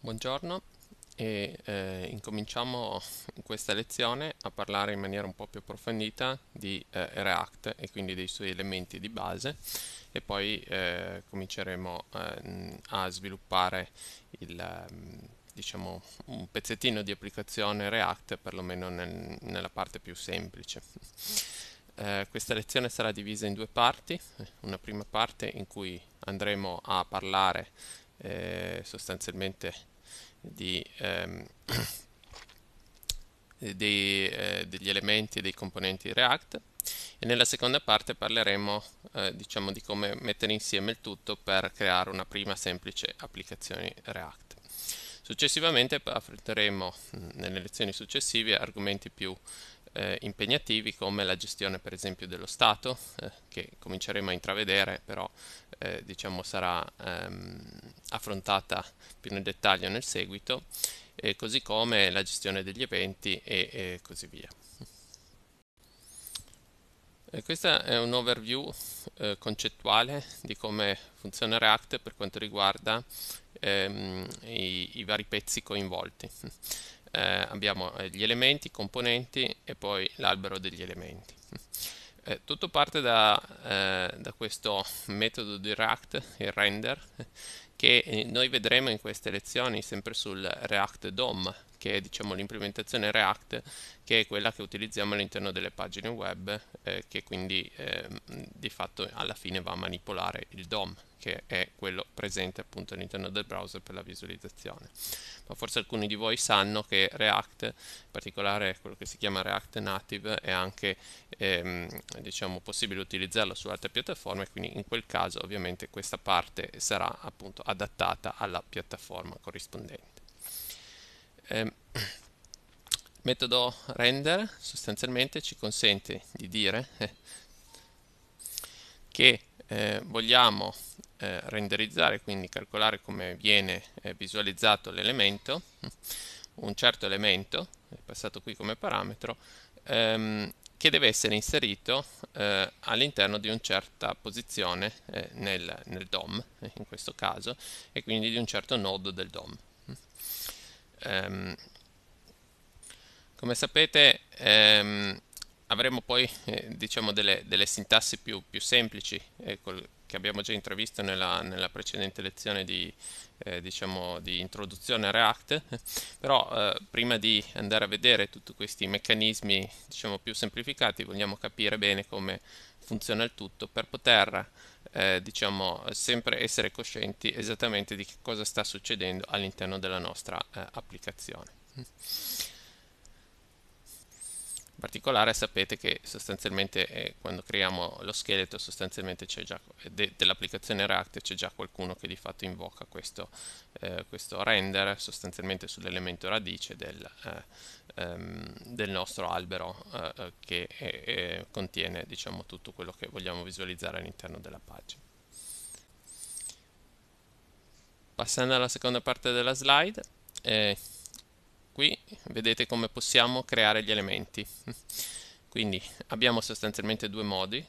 Buongiorno e eh, incominciamo in questa lezione a parlare in maniera un po' più approfondita di eh, React e quindi dei suoi elementi di base e poi eh, cominceremo ehm, a sviluppare il, ehm, diciamo, un pezzettino di applicazione React perlomeno nel, nella parte più semplice. Eh, questa lezione sarà divisa in due parti, una prima parte in cui andremo a parlare eh, sostanzialmente di, ehm, dei, eh, degli elementi e dei componenti React e nella seconda parte parleremo eh, diciamo di come mettere insieme il tutto per creare una prima semplice applicazione React. Successivamente affronteremo mm, nelle lezioni successive argomenti più eh, impegnativi come la gestione per esempio dello Stato, eh, che cominceremo a intravedere, però eh, diciamo sarà ehm, affrontata più nel dettaglio nel seguito, eh, così come la gestione degli eventi e, e così via. E eh, questa è un overview eh, concettuale di come funziona React per quanto riguarda ehm, i, i vari pezzi coinvolti eh, abbiamo eh, gli elementi, i componenti e poi l'albero degli elementi. Eh, tutto parte da, eh, da, questo metodo di React, il render, che noi vedremo in queste lezioni sempre sul React DOM, che è diciamo, l'implementazione React, che è quella che utilizziamo all'interno delle pagine web, eh, che quindi eh, di fatto alla fine va a manipolare il DOM, che è quello presente appunto all'interno del browser per la visualizzazione. Ma forse alcuni di voi sanno che React, in particolare quello che si chiama React Native, è anche ehm, diciamo, possibile utilizzarlo su altre piattaforme, quindi in quel caso ovviamente questa parte sarà appunto adattata alla piattaforma corrispondente eh, metodo render sostanzialmente ci consente di dire eh, che eh, vogliamo eh, renderizzare, quindi calcolare come viene eh, visualizzato l'elemento, un certo elemento, passato qui come parametro, ehm, che deve essere inserito eh, all'interno di una certa posizione eh, nel, nel DOM, in questo caso, e quindi di un certo nodo del DOM ehm, come sapete ehm, avremo poi eh, diciamo delle, delle, sintassi più, più semplici eh, col, che abbiamo già intravisto nella, nella precedente lezione di, eh, diciamo, di, introduzione a React, però eh, prima di andare a vedere tutti questi meccanismi diciamo, più semplificati vogliamo capire bene come funziona il tutto per poter eh, diciamo sempre essere coscienti esattamente di che cosa sta succedendo all'interno della nostra eh, applicazione. In particolare sapete che sostanzialmente eh, quando creiamo lo scheletro sostanzialmente de, dell'applicazione React c'è già qualcuno che di fatto invoca questo, eh, questo render sostanzialmente sull'elemento radice del, eh, ehm, del nostro albero eh, eh che eh, eh, contiene diciamo, tutto quello che vogliamo visualizzare all'interno della pagina. Passando alla seconda parte della slide, eh, qui vedete come possiamo creare gli elementi. Quindi abbiamo sostanzialmente due modi,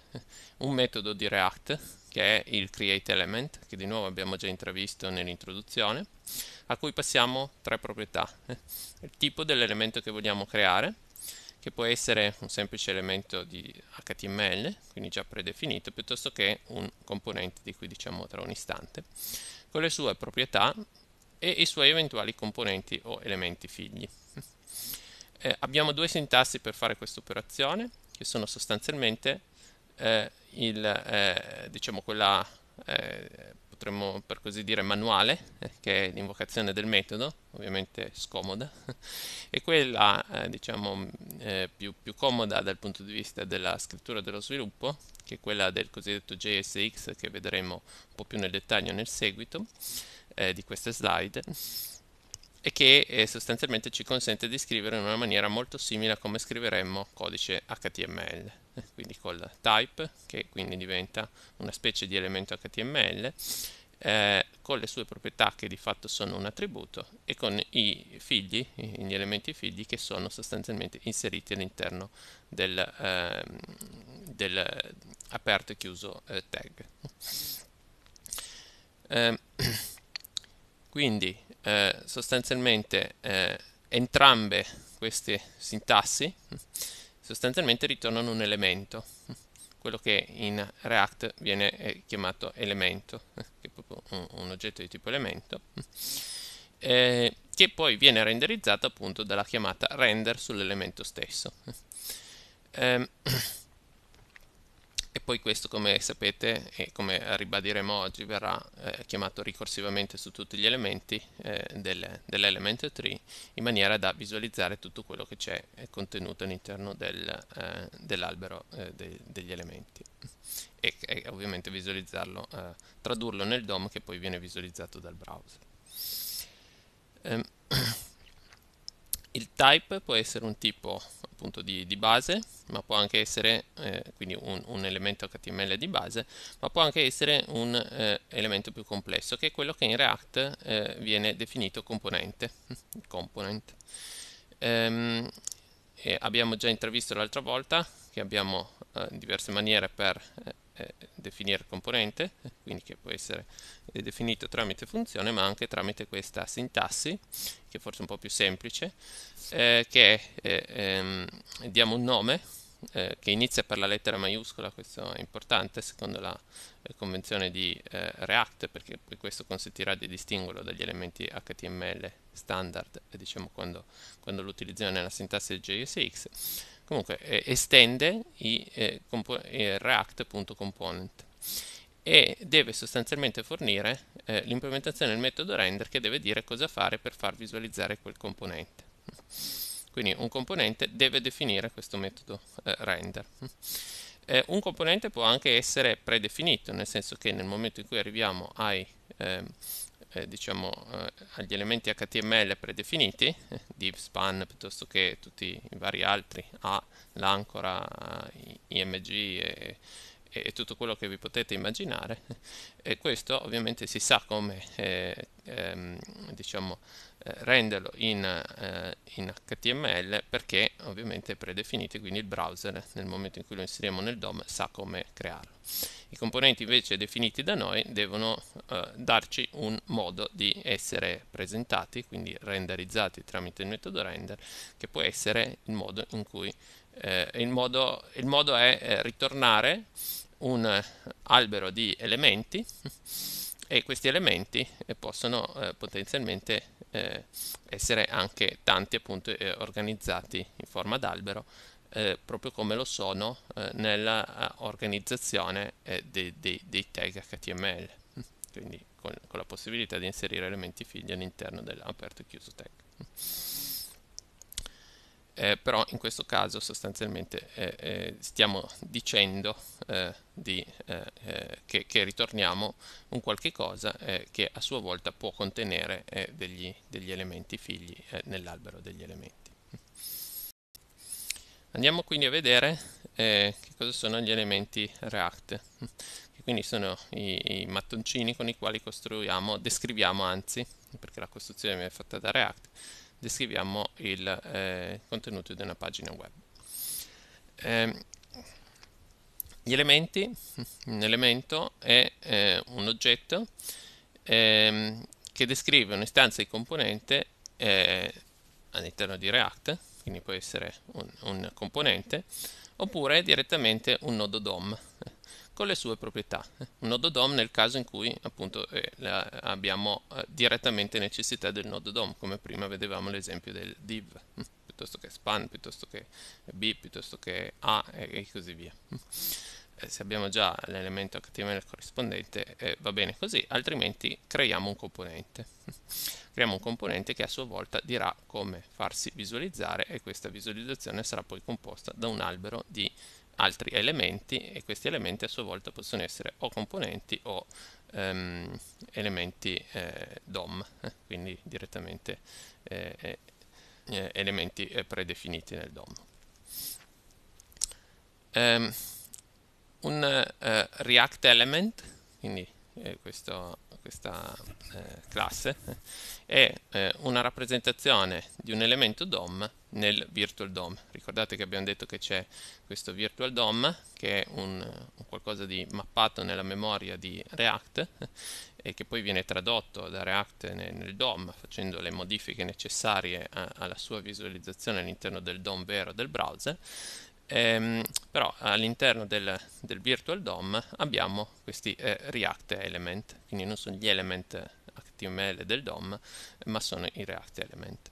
un metodo di React che è il create element, che di nuovo abbiamo già intravisto nell'introduzione, a cui passiamo tre proprietà. Eh, il tipo dell'elemento che vogliamo creare, che può essere un semplice elemento di HTML, quindi già predefinito, piuttosto che un componente di cui diciamo tra un istante, con le sue proprietà e i suoi eventuali componenti o elementi figli. Eh, abbiamo due sintassi per fare questa operazione, che sono sostanzialmente eh, il, eh, diciamo quella, eh, potremmo per così dire, manuale, eh, che è l'invocazione del metodo, ovviamente scomoda, e quella, eh, diciamo, eh, più, più, comoda dal punto di vista della scrittura dello sviluppo, che è quella del cosiddetto JSX, che vedremo un po' più nel dettaglio nel seguito eh, di queste slide, e che sostanzialmente ci consente di scrivere in una maniera molto simile a come scriveremmo codice HTML. quindi col type che quindi diventa una specie di elemento HTML eh, con le sue proprietà che di fatto sono un attributo e con i figli, gli elementi figli che sono sostanzialmente inseriti all'interno del, eh, del aperto e chiuso eh, tag. Ehm, quindi eh, sostanzialmente eh, entrambe queste sintassi sostanzialmente ritornano un elemento, quello che in React viene eh, chiamato elemento, che è proprio un, oggetto di tipo elemento, eh, che poi viene renderizzato appunto dalla chiamata render sull'elemento stesso. Eh, poi questo, come sapete e come ribadiremo oggi, verrà eh, chiamato ricorsivamente su tutti gli elementi eh, del, dell'element tree in maniera da visualizzare tutto quello che c'è eh, contenuto all'interno del, eh, dell'albero eh, de, degli elementi e, e ovviamente visualizzarlo, eh, tradurlo nel DOM che poi viene visualizzato dal browser. Um, il type può essere un tipo appunto di, di base, ma può anche essere eh, quindi un, un, elemento HTML di base, ma può anche essere un eh, elemento più complesso, che è quello che in React eh, viene definito componente. component. Ehm, abbiamo già intravisto l'altra volta che abbiamo eh, diverse maniere per eh, eh, definire componente, quindi che può essere eh, definito tramite funzione, ma anche tramite questa sintassi, che è forse un po' più semplice, eh, che eh, ehm, diamo un nome eh, che inizia per la lettera maiuscola, questo è importante secondo la eh, convenzione di eh, React, perché questo consentirà di distinguerlo dagli elementi HTML standard, diciamo quando, quando lo utilizziamo nella sintassi JSX comunque eh, estende i, eh, eh, React.component e deve sostanzialmente fornire eh, l'implementazione del metodo render che deve dire cosa fare per far visualizzare quel componente. Quindi un componente deve definire questo metodo eh, render. Eh, un componente può anche essere predefinito, nel senso che nel momento in cui arriviamo ai ehm, eh, diciamo, eh, agli elementi HTML predefiniti, eh, div, span piuttosto che tutti i vari altri, A, l'ancora, IMG e, e tutto quello che vi potete immaginare e questo ovviamente si sa come eh, ehm, diciamo eh, renderlo in, eh, in, HTML perché ovviamente è predefinito quindi il browser nel momento in cui lo inseriamo nel DOM sa come crearlo. I componenti invece definiti da noi devono eh, darci un modo di essere presentati, quindi renderizzati tramite il metodo render, che può essere il modo in cui eh, il, modo, il, modo, è eh, ritornare un albero di elementi e questi elementi eh, possono eh, potenzialmente eh, essere anche tanti appunto eh, organizzati in forma d'albero eh, proprio come lo sono eh, nella organizzazione dei, dei, dei, tag HTML quindi con, con, la possibilità di inserire elementi figli all'interno dell'aperto e chiuso tag eh, però in questo caso sostanzialmente eh, eh stiamo dicendo eh, di, eh, che, che, ritorniamo un qualche cosa che a sua volta può contenere degli, degli, elementi figli nell'albero degli elementi. Andiamo quindi a vedere che cosa sono gli elementi React quindi sono i, i, mattoncini con i quali costruiamo, descriviamo anzi, perché la costruzione viene fatta da React, descriviamo il eh, contenuto di una pagina web. Eh, gli elementi, un elemento è eh, un oggetto ehm, che descrive un'istanza di componente eh, all'interno di React, quindi può essere un, un componente, oppure direttamente un nodo DOM con le sue proprietà. Un nodo DOM nel caso in cui appunto eh, la, abbiamo eh, direttamente necessità del nodo DOM, come prima vedevamo l'esempio del div, mm, piuttosto che span, piuttosto che b, piuttosto che a e, così via. Eh, se abbiamo già l'elemento HTML corrispondente eh, va bene così, altrimenti creiamo un componente. Creiamo un componente che a sua volta dirà come farsi visualizzare e questa visualizzazione sarà poi composta da un albero di altri elementi e questi elementi a sua volta possono essere o componenti o um, elementi eh, DOM, eh, quindi direttamente eh, eh, eh elementi eh, predefiniti nel DOM. Um, ehm, un React Element, quindi questo questa eh, classe è eh, una rappresentazione di un elemento DOM nel virtual DOM. Ricordate che abbiamo detto che c'è questo virtual DOM che è un, un qualcosa di mappato nella memoria di React e che poi viene tradotto da React nel, nel DOM facendo le modifiche necessarie a, alla sua visualizzazione all'interno del DOM vero del browser Ehm, però all'interno del, del, virtual DOM abbiamo questi eh, React element, quindi non sono gli element HTML del DOM, ma sono i React element.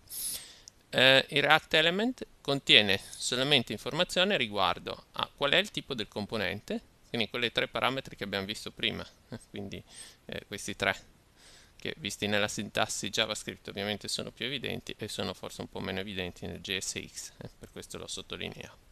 Eh, il React element contiene solamente informazione riguardo a qual è il tipo del componente, quindi quei tre parametri che abbiamo visto prima, eh, quindi eh, questi tre che visti nella sintassi JavaScript ovviamente sono più evidenti e sono forse un po' meno evidenti nel JSX, eh, per questo l'ho sottolineato.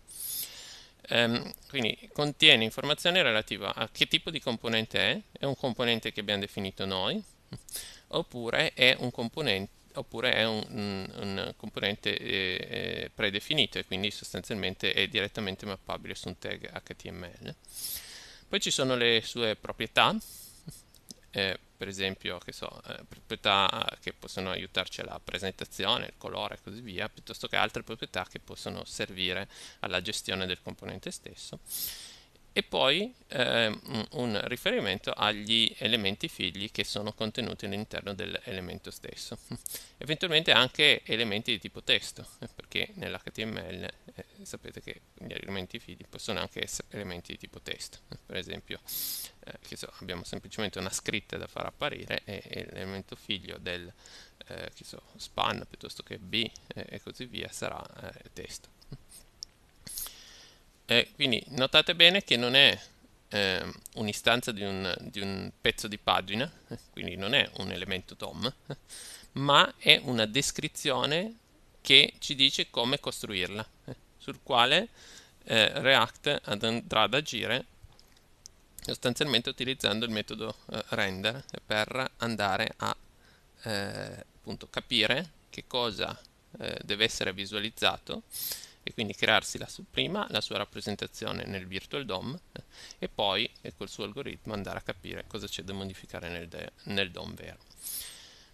Um, quindi contiene informazione relativa a che tipo di componente è, è un componente che abbiamo definito noi, oppure è un componente, è un, un, un componente eh, eh, predefinito e quindi sostanzialmente è direttamente mappabile su un tag HTML. Poi ci sono le sue proprietà, eh, per esempio, che so, eh, proprietà che possono aiutarci alla presentazione, il colore e così via, piuttosto che altre proprietà che possono servire alla gestione del componente stesso e poi eh, un riferimento agli elementi figli che sono contenuti all'interno dell'elemento stesso, eventualmente anche elementi di tipo testo, eh, perché nell'HTML eh, sapete che gli elementi figli possono anche essere elementi di tipo testo, eh, per esempio eh, so, abbiamo semplicemente una scritta da far apparire e, e l'elemento figlio del eh, so, span piuttosto che b e così via sarà testo. Eh, quindi notate bene che non è eh, un'istanza di un, di un, pezzo di pagina, quindi non è un elemento DOM, ma è una descrizione che ci dice come costruirla, sul quale eh, React andrà ad agire sostanzialmente utilizzando il metodo eh, render per andare a eh, appunto, capire che cosa eh, deve essere visualizzato e quindi crearsi la sua, prima la sua rappresentazione nel virtual DOM eh, e poi eh, col suo algoritmo andare a capire cosa c'è da modificare nel, de, nel DOM vero.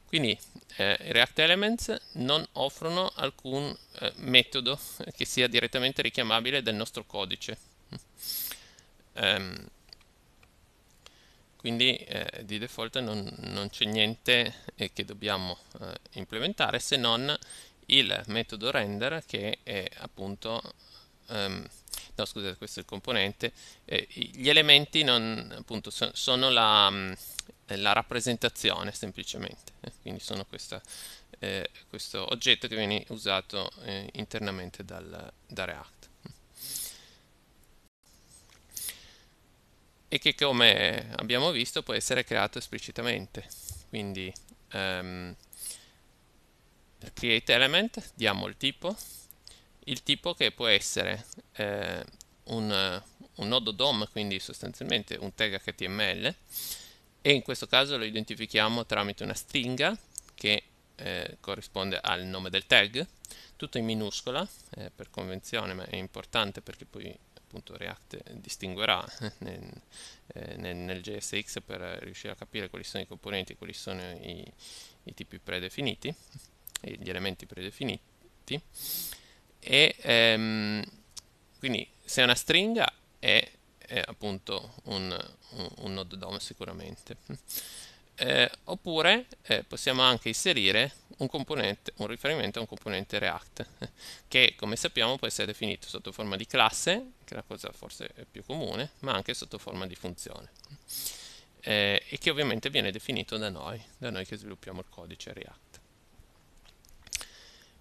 Quindi eh, React Elements non offrono alcun eh, metodo che sia direttamente richiamabile dal nostro codice. Um, quindi eh, di default non, non c'è niente eh, che dobbiamo eh, implementare se non il metodo render che è appunto um, no scusate questo è il componente eh, gli elementi non, appunto so, sono la, mm, la, rappresentazione semplicemente eh, quindi sono questa, eh, questo oggetto che viene usato eh, internamente dal, da React e che come abbiamo visto può essere creato esplicitamente quindi um, create element diamo il tipo, il tipo che può essere eh, un, un nodo DOM, quindi sostanzialmente un tag HTML, e in questo caso lo identifichiamo tramite una stringa che eh, corrisponde al nome del tag, tutto in minuscola eh, per convenzione, ma è importante perché poi appunto React distinguerà eh, nel, eh, nel, nel JSX per riuscire a capire quali sono i componenti e quali sono i, i tipi predefiniti gli elementi predefiniti e ehm, quindi se è una stringa è, è appunto un, un, un, node DOM sicuramente eh, oppure eh, possiamo anche inserire un, un riferimento a un componente React che come sappiamo può essere definito sotto forma di classe che è la cosa forse più comune ma anche sotto forma di funzione eh, e che ovviamente viene definito da noi da noi che sviluppiamo il codice React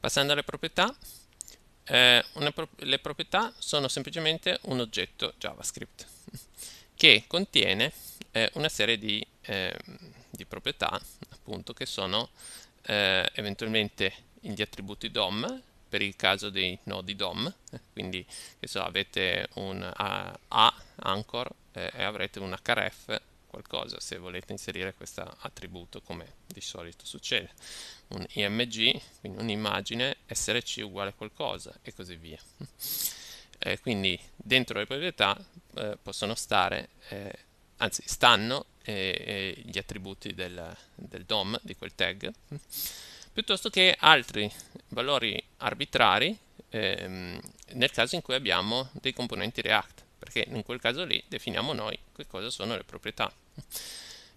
Passando alle proprietà, eh, pro le proprietà sono semplicemente un oggetto JavaScript che contiene eh, una serie di, eh, di, proprietà appunto, che sono eh, eventualmente gli attributi DOM per il caso dei nodi DOM, quindi so, avete un A, A anchor eh, e avrete un href qualcosa se volete inserire questo attributo come di solito succede un img quindi un'immagine src uguale a qualcosa e così via eh, quindi dentro le proprietà eh, possono stare eh, anzi stanno eh, eh, gli attributi del, del DOM di quel tag piuttosto che altri valori arbitrari ehm, nel caso in cui abbiamo dei componenti React perché in quel caso lì definiamo noi che cosa sono le proprietà.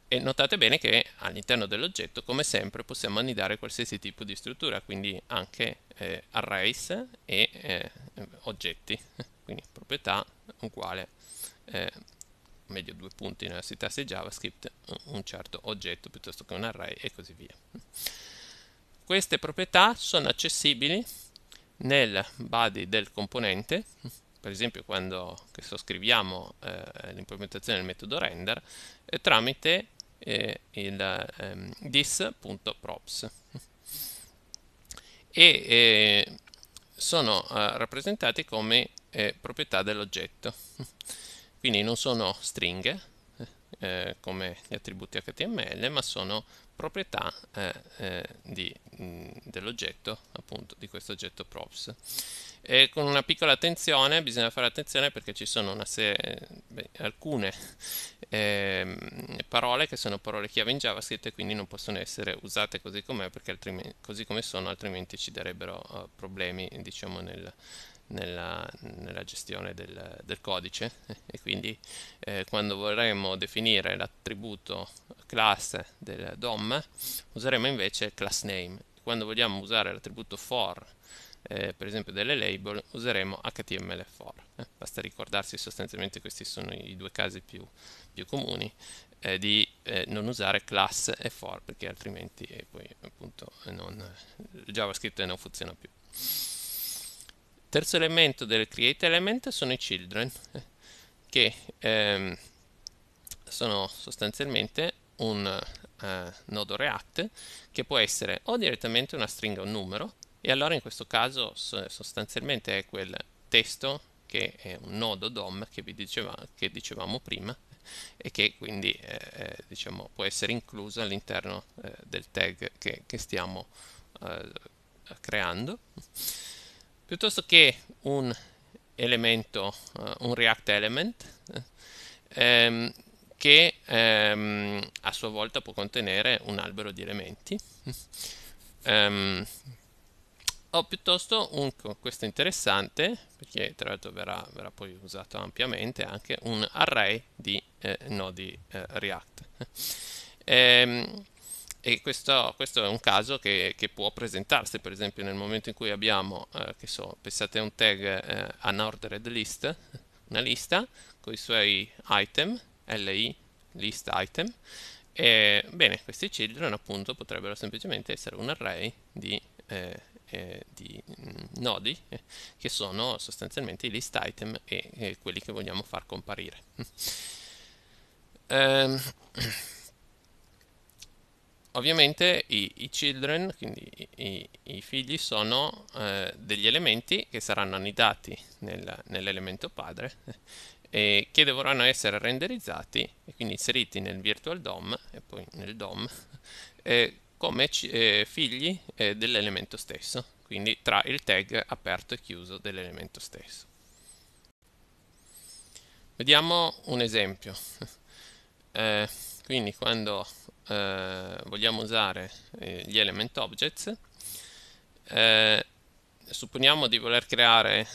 E notate bene che all'interno dell'oggetto, come sempre, possiamo annidare qualsiasi tipo di struttura, quindi anche eh, arrays e eh, oggetti. Quindi proprietà uguale, eh, meglio due punti nella si JavaScript, un certo oggetto piuttosto che un array e così via. Queste proprietà sono accessibili nel body del componente per esempio quando scriviamo eh, l'implementazione del metodo render, eh, tramite eh, il ehm, this.props. E eh, sono eh, rappresentati come eh, proprietà dell'oggetto. Quindi non sono stringhe, come gli attributi HTML, ma sono proprietà dell'oggetto, appunto, di questo oggetto props e con una piccola attenzione, bisogna fare attenzione perché ci sono serie, beh, alcune eh, parole che sono parole chiave in JavaScript e quindi non possono essere usate così, così come sono, altrimenti ci darebbero uh, problemi diciamo, nel, nella, nella, gestione del, del, codice e quindi eh, quando vorremmo definire l'attributo class del DOM useremo invece class name. Quando vogliamo usare l'attributo for eh, per esempio delle label useremo HTML4. Eh, basta ricordarsi sostanzialmente questi sono i due casi più, più comuni eh, di eh, non usare class e for perché altrimenti eh, poi appunto non, il JavaScript non funziona più. Terzo elemento del create element sono i children eh, che ehm, sono sostanzialmente un uh, nodo React che può essere o direttamente una stringa o un numero e allora in questo caso sostanzialmente è quel testo che è un nodo DOM che, vi diceva, che dicevamo prima e che quindi eh, eh diciamo, può essere incluso all'interno eh, del tag che, che stiamo eh, creando piuttosto che un elemento, eh, un React element ehm, che ehm, a sua volta può contenere un albero di elementi ehm, o piuttosto un, questo interessante perché tra l'altro verrà, verrà poi usato ampiamente anche un array di eh, nodi eh, React. e, ehm, e questo, questo, è un caso che, che, può presentarsi, per esempio nel momento in cui abbiamo, eh, che so, pensate a un tag unordered eh, list, una lista con i suoi item, li, list item, e bene, questi children appunto potrebbero semplicemente essere un array di eh, eh, di mm, nodi eh, che sono sostanzialmente i list item e, e eh, quelli che vogliamo far comparire. um, ovviamente i, i, children, quindi i, i figli, sono eh, degli elementi che saranno annidati nel, nell'elemento padre e che dovranno essere renderizzati e quindi inseriti nel virtual DOM e poi nel DOM eh, come eh, figli eh, dell'elemento stesso, quindi tra il tag aperto e chiuso dell'elemento stesso. Vediamo un esempio. eh, quindi quando eh, vogliamo usare eh, gli element objects, eh, supponiamo di voler creare,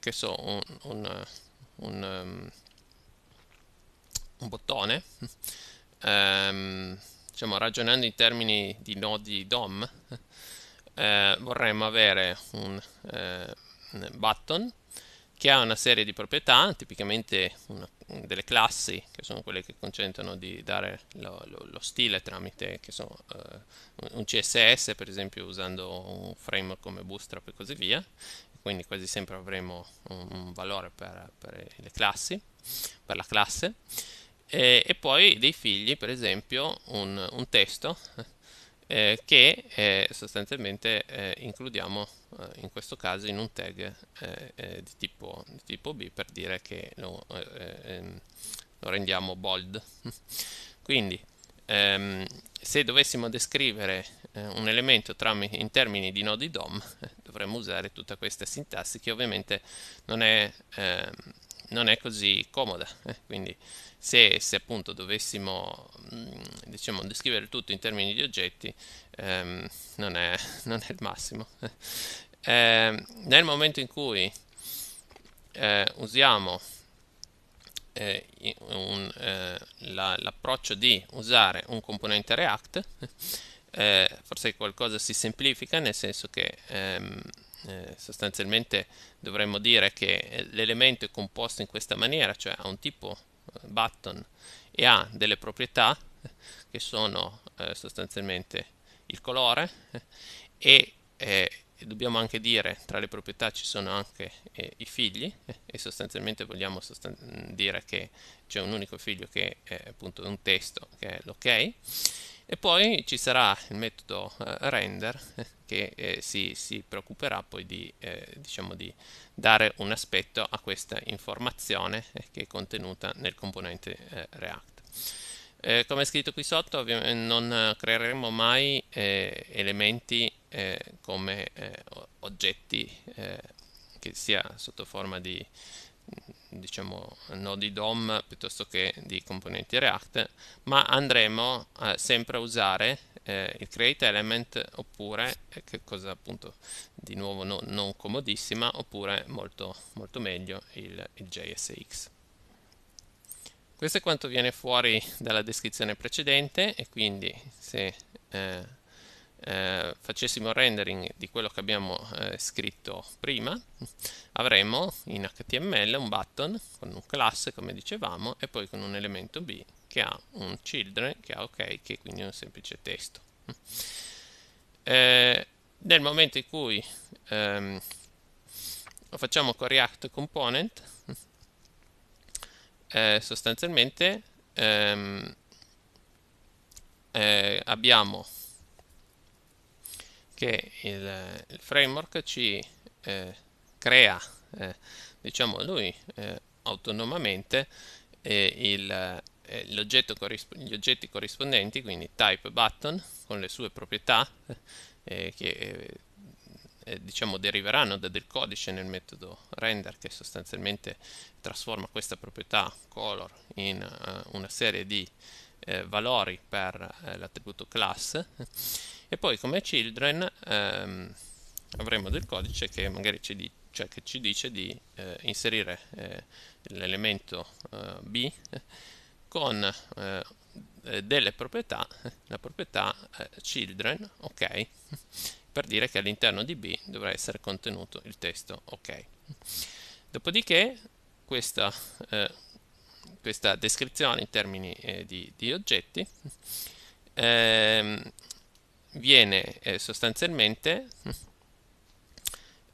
che so, un, un, un, um, un bottone. Um, diciamo, ragionando in termini di nodi DOM, eh, vorremmo avere un eh, button che ha una serie di proprietà, tipicamente una, delle classi, che sono quelle che consentono di dare lo, lo, lo stile tramite sono, eh, un CSS, per esempio usando un framework come Bootstrap e così via, quindi quasi sempre avremo un, un valore per, per le classi, per la classe eh, e poi dei figli, per esempio, un, un testo eh, che eh, sostanzialmente eh, includiamo eh, in questo caso in un tag eh, di tipo, di, tipo, B per dire che lo, ehm, lo rendiamo bold. Quindi, ehm, se dovessimo descrivere un elemento in termini di nodi DOM, dovremmo usare tutta questa sintassi che ovviamente non è... Ehm, non è così comoda. Eh, quindi se, se appunto dovessimo mm, diciamo, descrivere tutto in termini di oggetti ehm, non, è, non, è, il massimo. Eh, nel momento in cui eh, usiamo eh, un, eh, la, l'approccio di usare un componente React, eh, forse qualcosa si semplifica nel senso che ehm, eh, sostanzialmente dovremmo dire che eh, l'elemento è composto in questa maniera, cioè ha un tipo eh, button e ha delle proprietà eh, che sono eh, sostanzialmente il colore e, eh, dobbiamo anche dire tra le proprietà ci sono anche eh, i figli e sostanzialmente vogliamo sostan mm, dire che c'è un unico figlio che è appunto un testo che è l'ok e poi ci sarà il metodo eh, render eh, che eh, si, si, preoccuperà poi di, diciamo di dare un aspetto a questa informazione che è contenuta nel componente React. Eh, come è scritto qui sotto, non creeremo mai eh, elementi eh, come oggetti che sia sotto forma di diciamo, nodi DOM piuttosto che di componenti React, ma andremo eh, sempre a usare eh, il create element oppure, eh, che cosa appunto di nuovo no, non comodissima, oppure molto, molto meglio il, il JSX. Questo è quanto viene fuori dalla descrizione precedente e quindi se... Eh, eh, facessimo rendering di quello che abbiamo eh, scritto prima, avremmo in HTML un button con un classe come dicevamo, e poi con un elemento B che ha un children, che ha ok, che quindi è un semplice testo. Eh, nel momento in cui ehm, lo facciamo con React Component, eh, sostanzialmente ehm, eh, abbiamo che il, eh, il framework ci eh, crea, eh, diciamo lui eh, autonomamente, eh, il, eh, corrisp- gli oggetti corrispondenti, quindi type button con le sue proprietà che diciamo deriveranno da del codice nel metodo render che sostanzialmente trasforma questa proprietà color in uh, una serie di eh, valori per eh, l'attributo class e poi come children ehm, avremo del codice che magari ci, di, cioè che ci dice di eh, inserire eh, l'elemento eh, b con delle proprietà, la proprietà children, ok, per dire che all'interno di B dovrà essere contenuto il testo ok. Dopodiché questa eh, questa descrizione in termini eh, di, di, oggetti eh, viene eh, sostanzialmente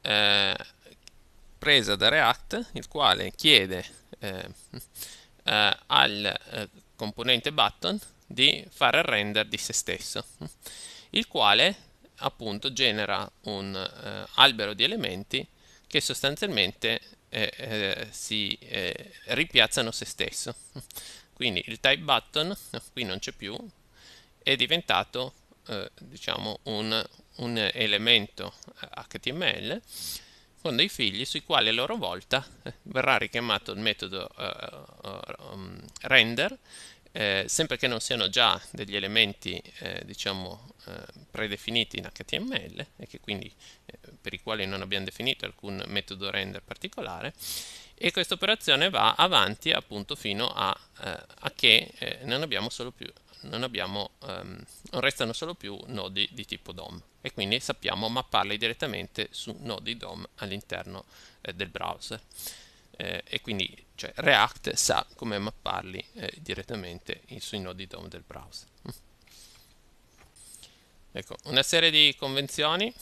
eh, presa da React, il quale chiede eh, eh, al componente button di fare il render di se stesso, il quale appunto genera un albero di elementi che sostanzialmente eh, eh, si eh, rimpiazzano se stesso. Quindi il type button, qui non c'è più, è diventato eh, diciamo un, un, elemento HTML con dei figli sui quali a loro volta eh, verrà richiamato il metodo eh, um, render eh, sempre che non siano già degli elementi eh, diciamo eh, predefiniti in HTML e che quindi per i quali non abbiamo definito alcun metodo render particolare e questa operazione va avanti appunto fino a, eh, a che eh, non abbiamo solo più non, abbiamo, ehm, restano solo più nodi di tipo DOM e quindi sappiamo mapparli direttamente su nodi DOM all'interno eh, del browser eh, e quindi cioè, React sa come mapparli eh, direttamente sui nodi DOM del browser ecco, una serie di convenzioni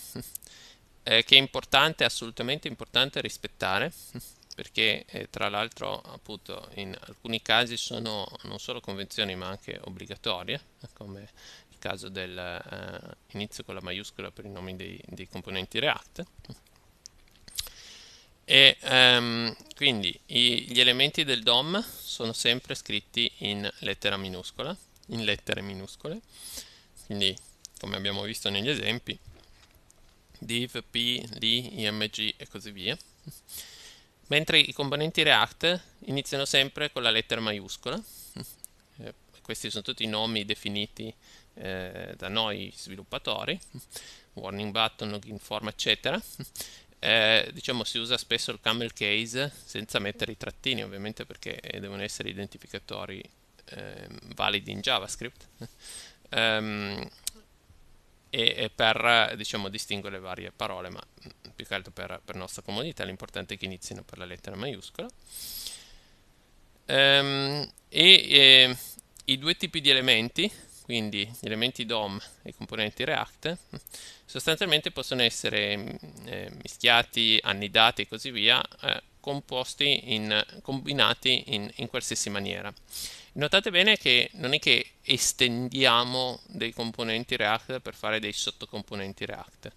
eh, che è importante, assolutamente importante rispettare, perché eh, tra l'altro appunto in alcuni casi sono non solo convenzioni ma anche obbligatorie, eh, come il caso del eh, con la maiuscola per i nomi dei, dei componenti React. E ehm, quindi i, gli elementi del DOM sono sempre scritti in lettera minuscola, in lettere minuscole, quindi come abbiamo visto negli esempi, div, p, li, img e così via, mentre i componenti React iniziano sempre con la lettera maiuscola. Eh, questi sono tutti i nomi definiti eh, da noi sviluppatori, warning button, login form, eccetera. Eh, diciamo si usa spesso il camel case senza mettere i trattini ovviamente perché devono essere identificatori ehm, validi in JavaScript. Um, e per diciamo, distinguere le varie parole, ma mm, più che altro per, per nostra comodità l'importante è che inizino per la lettera maiuscola. Ehm, e, e i due tipi di elementi, quindi gli elementi DOM e i componenti React, sostanzialmente possono essere mm, eh, mischiati, annidati e così via, eh, composti in, combinati in, in qualsiasi maniera. Notate bene che non è che estendiamo dei componenti React per fare dei sottocomponenti React,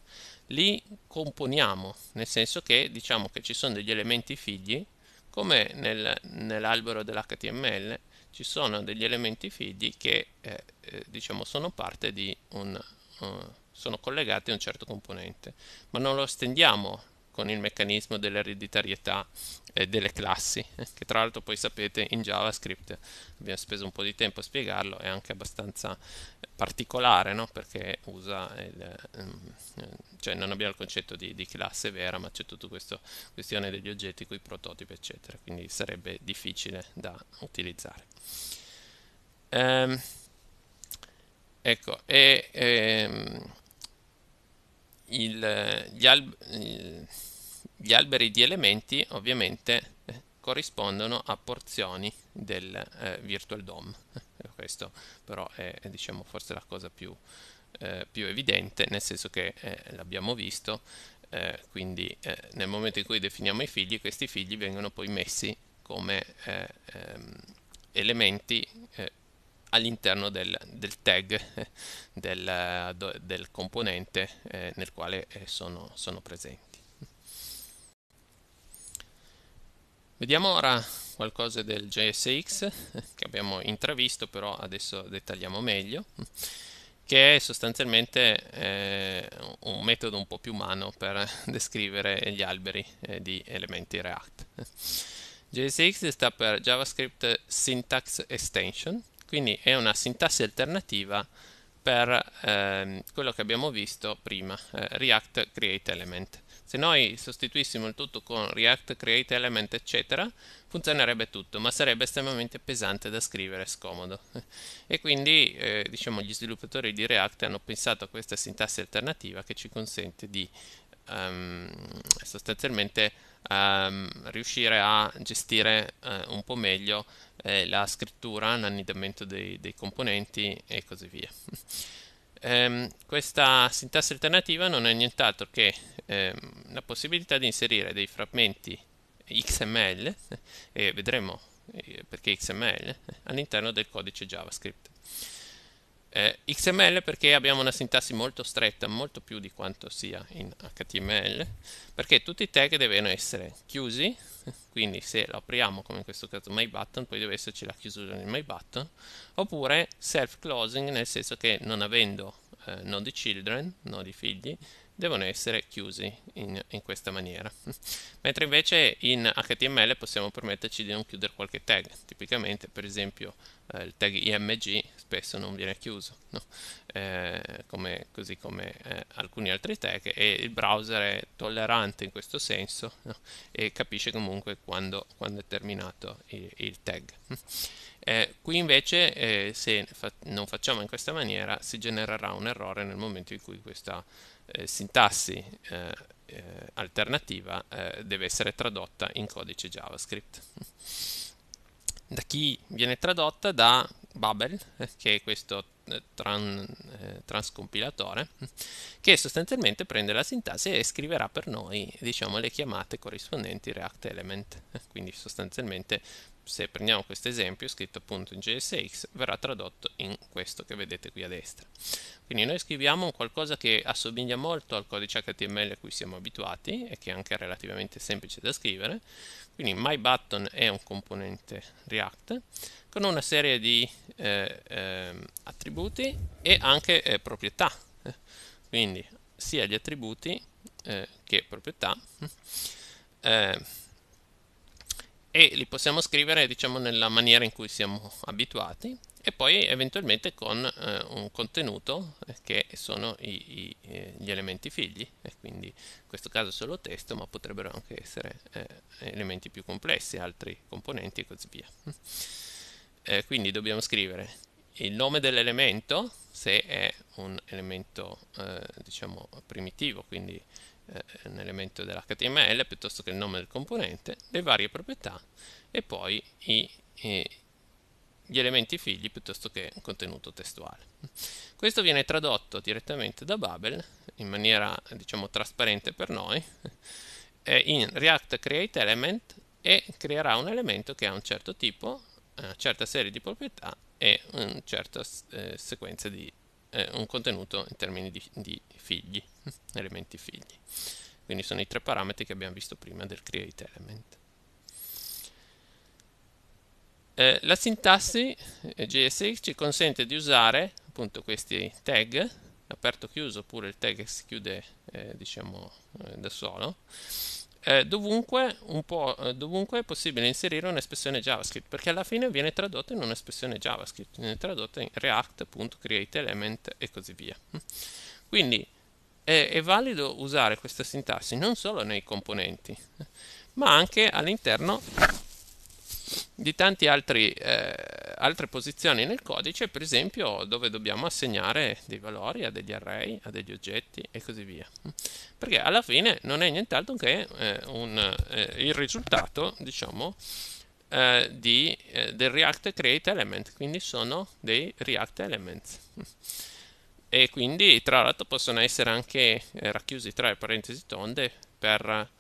li componiamo, nel senso che diciamo che ci sono degli elementi figli, come nel, nell'albero dell'HTML ci sono degli elementi figli che eh, eh, diciamo sono parte di un... Uh, sono collegati a un certo componente, ma non lo estendiamo con il meccanismo dell'ereditarietà eh, delle classi, eh, che tra l'altro poi sapete in JavaScript abbiamo speso un po' di tempo a spiegarlo, è anche abbastanza eh, particolare, no? perché usa il, ehm, eh, cioè non abbiamo il concetto di, di classe vera, ma c'è tutta questa questione degli oggetti, con i prototipi, eccetera, quindi sarebbe difficile da utilizzare. Ehm, ecco, e, e ehm, il, gli, al, gli, alberi di elementi ovviamente eh, corrispondono a porzioni del eh, virtual DOM. Questo però è, diciamo, forse la cosa più, eh, più, evidente, nel senso che eh, l'abbiamo visto, eh, quindi eh, nel momento in cui definiamo i figli, questi figli vengono poi messi come ehm, elementi all'interno del, del tag del, del componente eh, nel quale eh, sono, sono presenti. Vediamo ora qualcosa del JSX che abbiamo intravisto, però adesso dettagliamo meglio, che è sostanzialmente eh, un metodo un po' più umano per descrivere gli alberi di elementi React. JSX sta per JavaScript Syntax Extension quindi è una sintassi alternativa per ehm, quello che abbiamo visto prima, eh, React Create Element. Se noi sostituissimo il tutto con React Create Element eccetera, funzionerebbe tutto, ma sarebbe estremamente pesante da scrivere, scomodo. E quindi eh, diciamo, gli sviluppatori di React hanno pensato a questa sintassi alternativa che ci consente di um, sostanzialmente um, riuscire a gestire uh, un po' meglio eh, la scrittura, l'annidamento dei, dei, componenti e così via. um, questa sintassi alternativa non è nient'altro che la possibilità di inserire dei frammenti XML, e vedremo eh, perché XML, all'interno del codice JavaScript eh, XML perché abbiamo una sintassi molto stretta, molto più di quanto sia in HTML, perché tutti i tag devono essere chiusi, quindi se lo apriamo come in questo caso MyButton, poi deve esserci la chiusura del MyButton, oppure self-closing nel senso che non avendo eh, nodi children, nodi figli, devono essere chiusi in, in questa maniera. Mentre invece in HTML possiamo permetterci di non chiudere qualche tag, tipicamente per esempio eh, il tag img spesso non viene chiuso, no? eh, come, così come eh, alcuni altri tag e il browser è tollerante in questo senso no? e capisce comunque quando, quando è terminato il, il tag. Eh, qui invece eh, se fa non facciamo in questa maniera si genererà un errore nel momento in cui questa, eh, sintassi eh, eh alternativa eh, deve essere tradotta in codice JavaScript. Da chi viene tradotta? Da Babel, che è questo eh, tran, transcompilatore, che sostanzialmente prende la sintassi e scriverà per noi diciamo, le chiamate corrispondenti React Element. Quindi sostanzialmente se prendiamo questo esempio scritto appunto in JSX verrà tradotto in questo che vedete qui a destra quindi noi scriviamo qualcosa che assomiglia molto al codice HTML a cui siamo abituati e che è anche relativamente semplice da scrivere quindi MyButton è un componente React con una serie di eh, eh, attributi e anche eh, proprietà quindi sia gli attributi eh, che proprietà eh, e li possiamo scrivere diciamo nella maniera in cui siamo abituati e poi eventualmente con eh, un contenuto che sono i, i, eh, gli elementi figli e quindi in questo caso solo testo ma potrebbero anche essere eh, elementi più complessi, altri componenti e così via. Eh, quindi dobbiamo scrivere il nome dell'elemento se è un elemento eh, diciamo primitivo quindi eh, un elemento dell'HTML piuttosto che il nome del componente, le varie proprietà e poi i, i, gli elementi figli piuttosto che un contenuto testuale. Questo viene tradotto direttamente da Babel in maniera diciamo trasparente per noi eh, in React Create Element e creerà un elemento che ha un certo tipo, una eh, certa serie di proprietà e una certa eh, sequenza di eh, un contenuto in termini di, di figli, elementi figli. Quindi sono i tre parametri che abbiamo visto prima del create element. Eh, la sintassi JSX eh, ci consente di usare appunto questi tag aperto chiuso oppure il tag si chiude eh, diciamo eh, da solo eh, dovunque, eh, dovunque, è possibile inserire un'espressione JavaScript, perché alla fine viene tradotta in un'espressione JavaScript, viene tradotta in React.createElement e così via. Quindi è, è valido usare questa sintassi non solo nei componenti, ma anche all'interno di tante altre, eh, altre posizioni nel codice, per esempio dove dobbiamo assegnare dei valori a degli array, a degli oggetti e così via. Perché alla fine non è nient'altro che eh, un, eh, il risultato, diciamo, eh, di, eh, del React Create Element, quindi sono dei React Elements. E quindi tra l'altro possono essere anche eh, racchiusi tra le parentesi tonde per,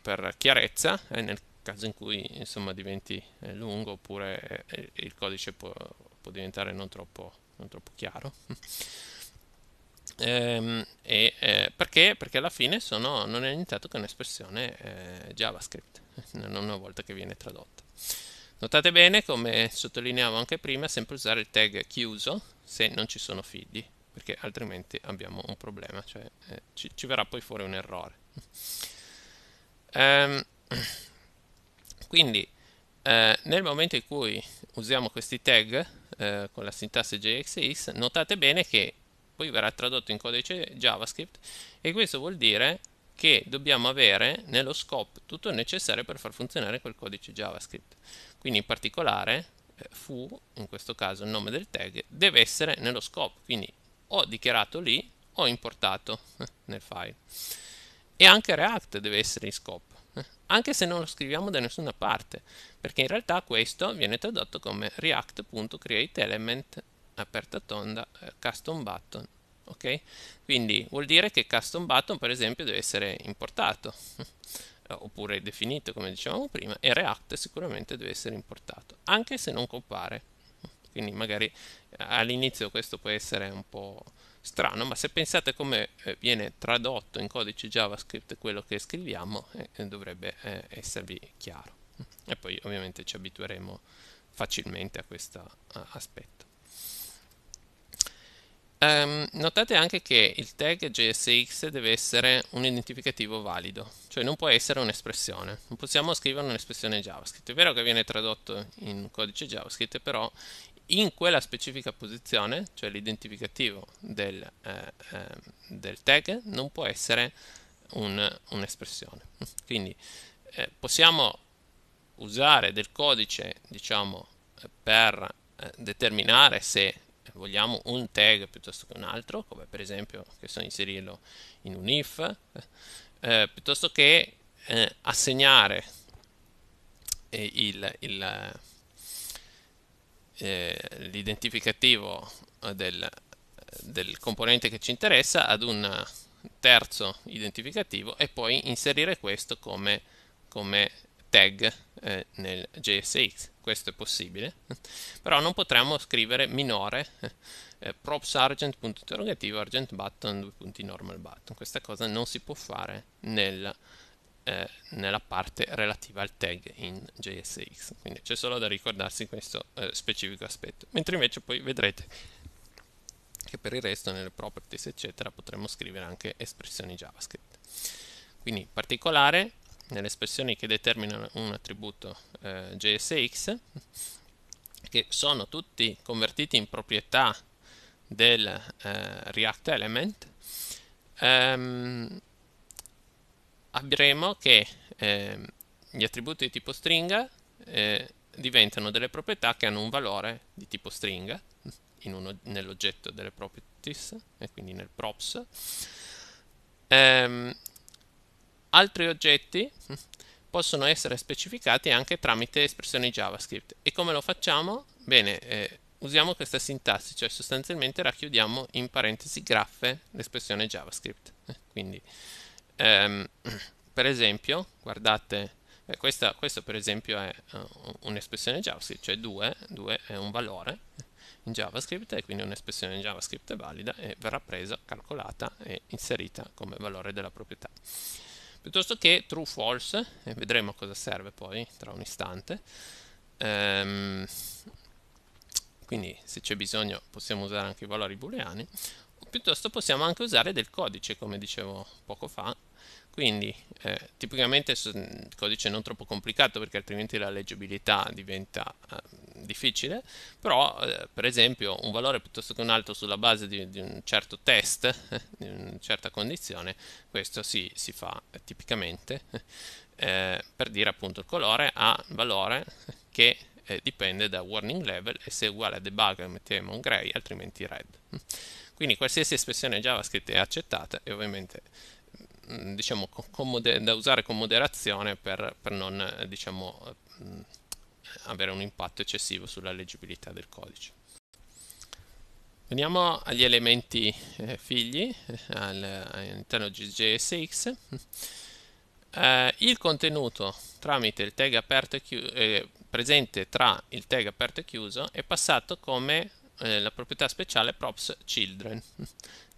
per chiarezza, nel caso in cui insomma diventi eh, lungo oppure eh, eh, il codice può, può diventare non troppo, non troppo chiaro. Ehm, e, eh, perché? Perché alla fine sono, non è iniziato che un'espressione eh, JavaScript, una volta che viene tradotta. Notate bene, come sottolineavo anche prima, sempre usare il tag chiuso se non ci sono figli, perché altrimenti abbiamo un problema, cioè eh, ci, ci verrà poi fuori un errore. Um, Quindi eh, nel momento in cui usiamo questi tag eh, con la sintassi JXX, notate bene che poi verrà tradotto in codice JavaScript e questo vuol dire che dobbiamo avere nello scope tutto il necessario per far funzionare quel codice JavaScript. Quindi in particolare eh, fu, in questo caso il nome del tag, deve essere nello scope, quindi ho dichiarato lì, ho importato nel file. E anche React deve essere in scope, anche se non lo scriviamo da nessuna parte, perché in realtà questo viene tradotto come react.createElement aperta tonda eh, custom button. Ok? Quindi vuol dire che custom button, per esempio, deve essere importato eh, oppure definito come dicevamo prima e React sicuramente deve essere importato anche se non compare quindi magari eh, all'inizio questo può essere un po' strano, ma se pensate come eh, viene tradotto in codice JavaScript quello che scriviamo, eh, eh, dovrebbe eh, esservi chiaro. E poi ovviamente ci abitueremo facilmente a questo aspetto. Um, notate anche che il tag JSX deve essere un identificativo valido, cioè non può essere un'espressione, non possiamo scrivere un'espressione JavaScript. È vero che viene tradotto in codice JavaScript, però in quella specifica posizione, cioè l'identificativo del, eh, eh, del tag, non può essere un, un'espressione. Quindi eh, possiamo usare del codice, diciamo, per eh, determinare se vogliamo un tag piuttosto che un altro, come per esempio che so inserirlo in un if, eh, piuttosto che eh, assegnare il, il eh, l'identificativo eh, del, del componente che ci interessa ad un terzo identificativo e poi inserire questo come, come tag eh, nel JSX. Questo è possibile, però non potremmo scrivere minore eh, eh, props argent punto interrogativo argent button due punti normal button. Questa cosa non si può fare nel eh, nella parte relativa al tag in JSX. Quindi c'è solo da ricordarsi questo eh, specifico aspetto. Mentre invece poi vedrete che per il resto nelle properties eccetera potremmo scrivere anche espressioni JavaScript. Quindi in particolare nelle espressioni che determinano un attributo eh, JSX che sono tutti convertiti in proprietà del eh, React Element ehm, avremo che eh, gli attributi di tipo stringa eh, diventano delle proprietà che hanno un valore di tipo stringa nell'oggetto delle properties e quindi nel props. Ehm, altri oggetti possono essere specificati anche tramite espressioni JavaScript. E come lo facciamo? Bene, eh, usiamo questa sintassi, cioè sostanzialmente racchiudiamo in parentesi graffe l'espressione JavaScript. Eh, quindi ehm, per esempio, guardate, eh, questa, questo per esempio è uh, un'espressione JavaScript, cioè 2, 2 è un valore in JavaScript e quindi un'espressione in JavaScript è valida e verrà presa, calcolata e inserita come valore della proprietà. Piuttosto che true false, e vedremo cosa serve poi tra un istante. Ehm, quindi se c'è bisogno possiamo usare anche i valori booleani, piuttosto possiamo anche usare del codice come dicevo poco fa quindi eh, tipicamente codice non troppo complicato perché altrimenti la leggibilità diventa eh, difficile, però eh, per esempio un valore piuttosto che un altro sulla base di, di un certo test, di una certa condizione, questo si, si fa tipicamente eh, per dire appunto il colore ha un valore che eh, dipende da warning level e se è uguale a debug mettiamo un gray altrimenti red. Quindi qualsiasi espressione JavaScript è accettata e ovviamente Mm, diciamo, moder- da usare con moderazione per, per non eh, diciamo, mm, avere un impatto eccessivo sulla leggibilità del codice. Veniamo agli elementi eh, figli eh, all'interno di JSX. Eh, il contenuto tramite il tag aperto e chiuso, eh, presente tra il tag aperto e chiuso è passato come eh, la proprietà speciale props children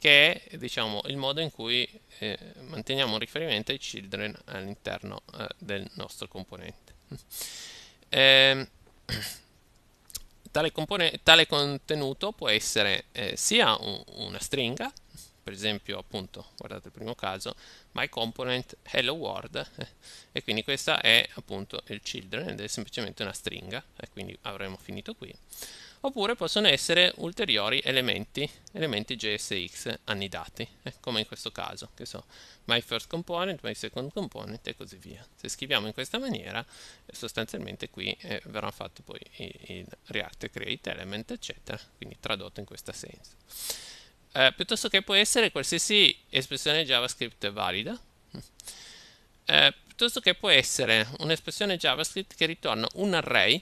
che è diciamo, il modo in cui eh, manteniamo un riferimento ai children all'interno eh, del nostro componente. Eh, tale, compone- tale, contenuto può essere eh, sia un, una stringa, per esempio appunto, guardate il primo caso, my component hello world, e quindi questa è appunto il children ed è semplicemente una stringa, e quindi avremo finito qui oppure possono essere ulteriori elementi, elementi JSX annidati, eh, come in questo caso, che so, my first component, my second component e così via. Se scriviamo in questa maniera, eh, sostanzialmente qui eh, verrà fatto poi il React create element, eccetera, quindi tradotto in questo senso. Eh, piuttosto che può essere qualsiasi espressione JavaScript valida, eh, piuttosto che può essere un'espressione JavaScript che ritorna un array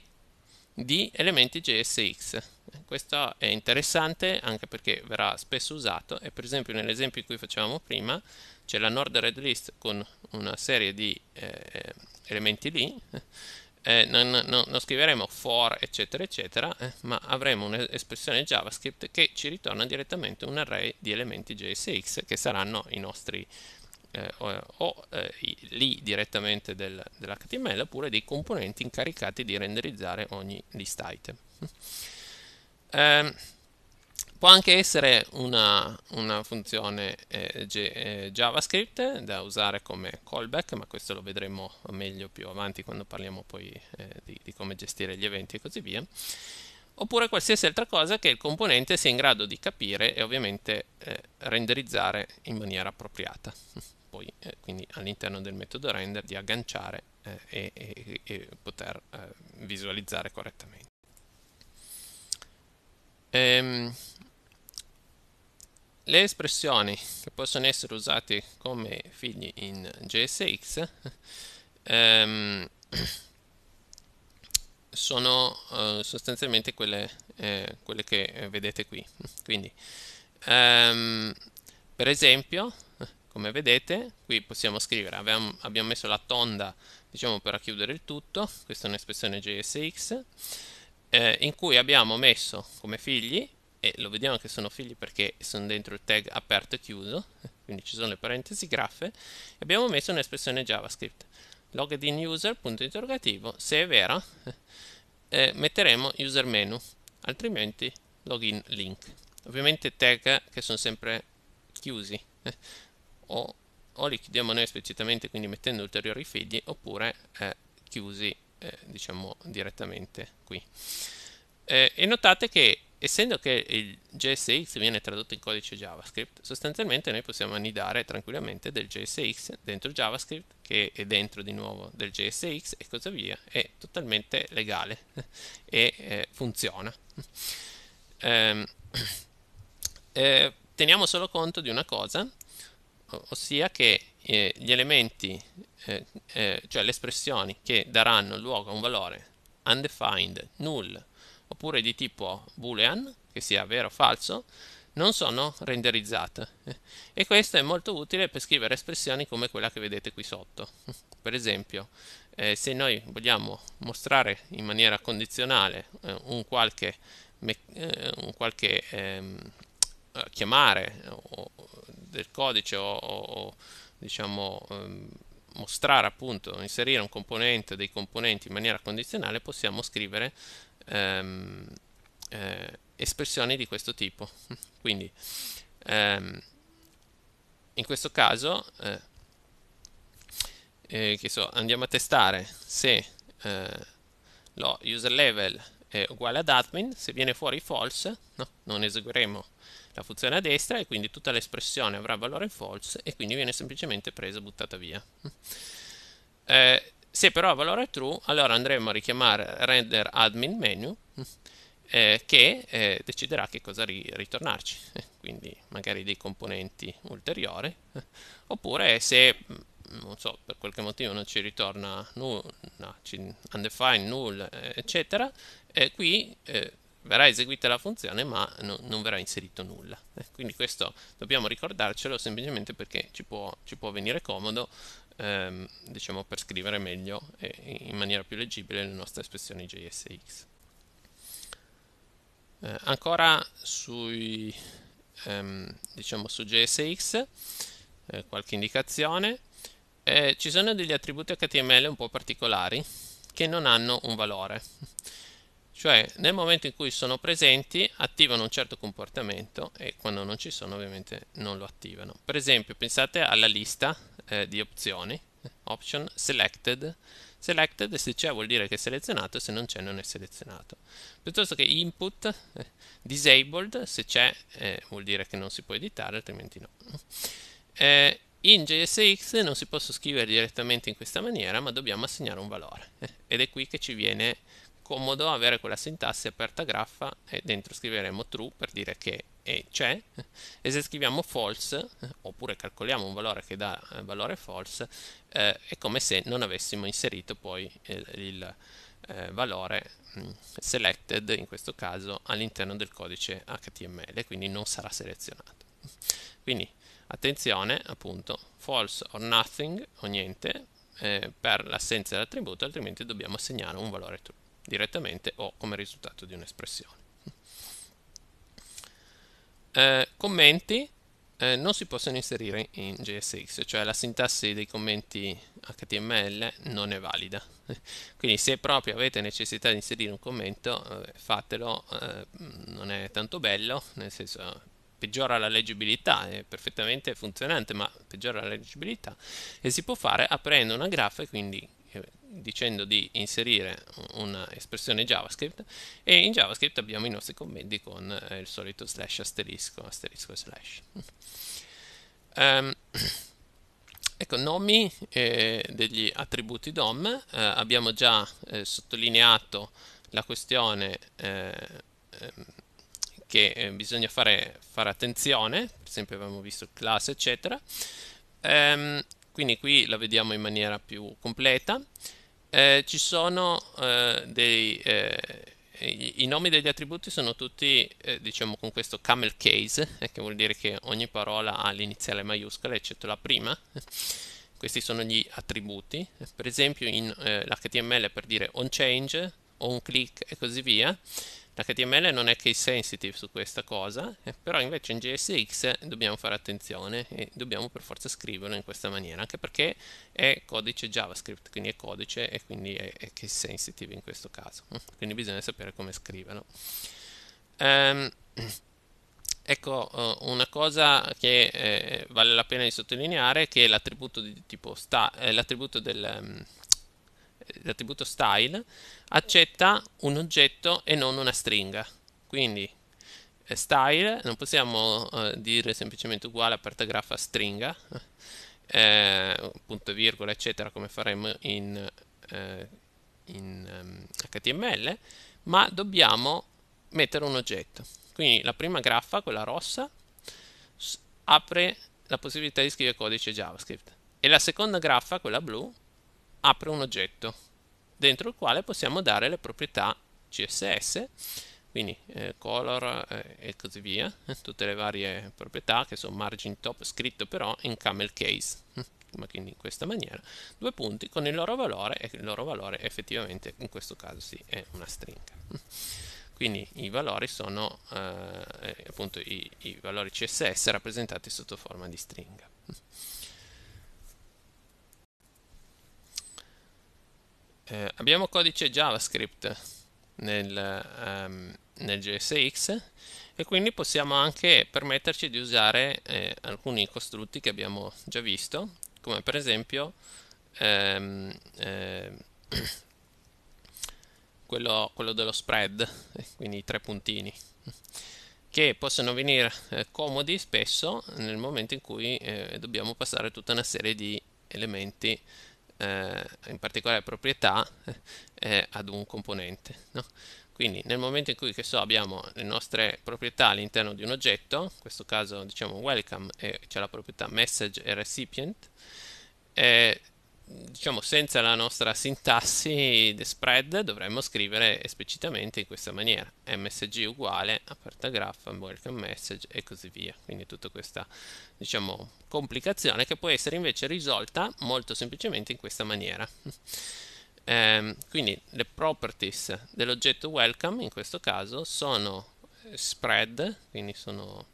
di elementi JSX. Questo è interessante anche perché verrà spesso usato e per esempio nell'esempio che facevamo prima c'è la Nord Red List con una serie di eh, elementi lì eh, non, non, non, scriveremo for eccetera eccetera eh, ma avremo un'espressione JavaScript che ci ritorna direttamente un array di elementi JSX che saranno i nostri eh, o eh, lì direttamente del, dell'HTML oppure dei componenti incaricati di renderizzare ogni list item. Eh, può anche essere una, una funzione eh, G, eh, JavaScript da usare come callback, ma questo lo vedremo meglio più avanti quando parliamo poi eh, di, di come gestire gli eventi e così via oppure qualsiasi altra cosa che il componente sia in grado di capire e ovviamente eh, renderizzare in maniera appropriata. poi eh, quindi all'interno del metodo render di agganciare eh, e, e, e, poter eh, visualizzare correttamente. Ehm, le espressioni che possono essere usate come figli in JSX ehm, sono eh, sostanzialmente quelle, eh, quelle, che eh, vedete qui. Quindi, ehm, per esempio, come vedete qui possiamo scrivere abbiamo, abbiamo messo la tonda diciamo per racchiudere il tutto questa è un'espressione JSX eh, in cui abbiamo messo come figli e lo vediamo che sono figli perché sono dentro il tag aperto e chiuso quindi ci sono le parentesi graffe abbiamo messo un'espressione javascript logged in user punto interrogativo se è vera eh, metteremo user menu altrimenti login link ovviamente tag che sono sempre chiusi o, o li chiudiamo noi esplicitamente quindi mettendo ulteriori figli oppure eh, chiusi eh, diciamo direttamente qui eh, e notate che essendo che il JSX viene tradotto in codice JavaScript, sostanzialmente noi possiamo annidare tranquillamente del JSX dentro JavaScript, che è dentro di nuovo del JSX e così via, è totalmente legale e eh, funziona. Ehm, eh, teniamo solo conto di una cosa, ossia che eh, gli elementi, eh, eh, cioè le espressioni che daranno luogo a un valore undefined, null, oppure di tipo boolean, che sia vero o falso, non sono renderizzate. E questo è molto utile per scrivere espressioni come quella che vedete qui sotto. Per esempio, eh, se noi vogliamo mostrare in maniera condizionale eh, un qualche, eh, un qualche ehm, chiamare o del codice o, o diciamo, ehm, mostrare appunto, inserire un componente dei componenti in maniera condizionale, possiamo scrivere ehm, eh, espressioni di questo tipo. Quindi ehm, in questo caso eh, eh, so, andiamo a testare se eh, lo user level è uguale ad admin, se viene fuori false no, non eseguiremo la funzione a destra e quindi tutta l'espressione avrà valore false e quindi viene semplicemente presa e buttata via. Eh, se però ha valore true, allora andremo a richiamare render admin menu eh, che eh, deciderà che cosa ri ritornarci, quindi magari dei componenti ulteriori, oppure se mm, non so, per qualche motivo non ci ritorna nulla, no, undefined null, eh, eccetera, eh, qui eh, verrà eseguita la funzione ma no, non verrà inserito nulla. Eh, quindi questo dobbiamo ricordarcelo semplicemente perché ci può, ci può venire comodo ehm, diciamo, per scrivere meglio e in maniera più leggibile le nostre espressioni JSX. Eh, ancora sui, ehm, diciamo su JSX eh, qualche indicazione. Eh, ci sono degli attributi HTML un po' particolari che non hanno un valore cioè nel momento in cui sono presenti attivano un certo comportamento e quando non ci sono ovviamente non lo attivano. Per esempio pensate alla lista eh, di opzioni, option selected, selected se c'è vuol dire che è selezionato, se non c'è non è selezionato. Piuttosto che input, eh, disabled, se c'è eh, vuol dire che non si può editare, altrimenti no. Eh, in JSX non si può scrivere direttamente in questa maniera, ma dobbiamo assegnare un valore. Eh, ed è qui che ci viene comodo avere quella sintassi aperta graffa e dentro scriveremo true per dire che e c'è e se scriviamo false oppure calcoliamo un valore che dà eh, valore false eh, è come se non avessimo inserito poi il, il eh, valore mm, selected in questo caso all'interno del codice HTML quindi non sarà selezionato quindi attenzione appunto false or nothing o niente eh, per l'assenza dell'attributo altrimenti dobbiamo assegnare un valore true direttamente o come risultato di un'espressione. Eh, commenti eh, non si possono inserire in JSX, cioè la sintassi dei commenti HTML non è valida. Quindi se proprio avete necessità di inserire un commento, eh, fatelo, eh, non è tanto bello, nel senso peggiora la leggibilità, è perfettamente funzionante, ma peggiora la leggibilità e si può fare aprendo una graffa e quindi eh, dicendo di inserire un'espressione JavaScript e in JavaScript abbiamo i nostri commenti con eh, il solito slash asterisco, asterisco slash. Um, ecco, nomi eh, degli attributi DOM, eh, abbiamo già eh, sottolineato la questione ehm, che bisogna fare, fare, attenzione, per esempio abbiamo visto class eccetera. Um, quindi qui la vediamo in maniera più completa. Eh, ci sono eh, dei... Eh, I, i, nomi degli attributi sono tutti, eh, diciamo, con questo camel case, eh, che vuol dire che ogni parola ha l'iniziale maiuscola, eccetto la prima. Questi sono gli attributi. Per esempio in l'HTML per dire onChange, onClick e così via L'HTML non è case sensitive su questa cosa, eh, però invece in JSX dobbiamo fare attenzione e dobbiamo per forza scriverlo in questa maniera, anche perché è codice JavaScript, quindi è codice e quindi è, è case sensitive in questo caso, mm. quindi bisogna sapere come scriverlo. Um, Ecco, eh, una cosa che eh, vale la pena di sottolineare è che l'attributo, di tipo sta, l'attributo del, mm, l'attributo style accetta un oggetto e non una stringa. Quindi eh, style non possiamo eh, dire semplicemente uguale a parte graffa stringa, eh, punto virgola eccetera come faremo in, eh, in HTML, ehm, ma dobbiamo mettere un oggetto. Quindi la prima graffa, quella rossa, apre la possibilità di scrivere codice JavaScript e la seconda graffa, quella blu, apre un oggetto dentro il quale possiamo dare le proprietà CSS, quindi eh, color eh, e così via, tutte le varie proprietà che sono margin top scritto però in camel case, ma quindi in questa maniera, due punti con il loro valore e il loro valore effettivamente in questo caso sì è una stringa quindi i valori sono eh, eh appunto i, i valori CSS rappresentati sotto forma di stringa. eh, abbiamo codice JavaScript nel, um, nel, JSX e quindi possiamo anche permetterci di usare eh, alcuni costrutti che abbiamo già visto, come per esempio ehm, eh, quello, quello, dello spread, eh, quindi i tre puntini, che possono venire eh, comodi spesso nel momento in cui eh, dobbiamo passare tutta una serie di elementi eh, in particolare proprietà, eh, ad un componente. No? Quindi nel momento in cui so, abbiamo le nostre proprietà all'interno di un oggetto, in questo caso diciamo welcome e c'è la proprietà message e recipient, eh, diciamo senza la nostra sintassi the spread dovremmo scrivere esplicitamente in questa maniera msg uguale aperta graffa welcome message e così via quindi tutta questa diciamo complicazione che può essere invece risolta molto semplicemente in questa maniera ehm, quindi le properties dell'oggetto welcome in questo caso sono eh, spread quindi sono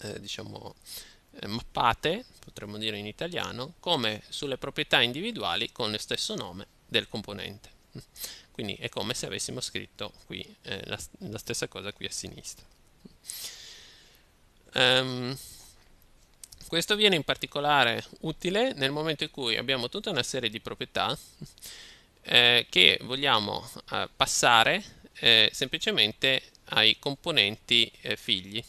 eh, diciamo eh, mappate, potremmo dire in italiano, come sulle proprietà individuali con lo stesso nome del componente. Quindi è come se avessimo scritto qui eh, la, la, stessa cosa qui a sinistra. Um, questo viene in particolare utile nel momento in cui abbiamo tutta una serie di proprietà eh, che vogliamo eh, passare eh, semplicemente ai componenti eh, figli